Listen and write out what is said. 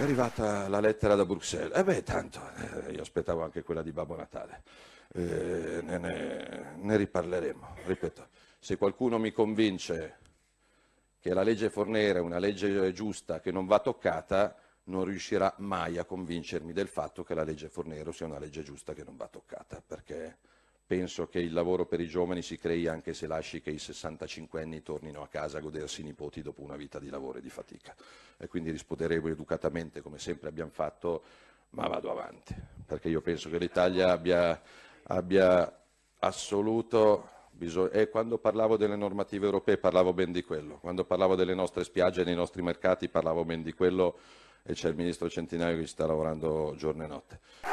È arrivata la lettera da Bruxelles. E eh beh, tanto, eh, io aspettavo anche quella di Babbo Natale. Eh, ne, ne, ne riparleremo. Ripeto, se qualcuno mi convince che la legge Fornera è una legge giusta che non va toccata, non riuscirà mai a convincermi del fatto che la legge Fornero sia una legge giusta che non va toccata, perché penso che il lavoro per i giovani si crei anche se lasci che i 65 anni tornino a casa a godersi i nipoti dopo una vita di lavoro e di fatica. E quindi risponderemo educatamente, come sempre abbiamo fatto, ma vado avanti, perché io penso che l'Italia abbia, abbia assoluto bisogno. E quando parlavo delle normative europee parlavo ben di quello, quando parlavo delle nostre spiagge e dei nostri mercati parlavo ben di quello e c'è il ministro Centinaio che ci sta lavorando giorno e notte.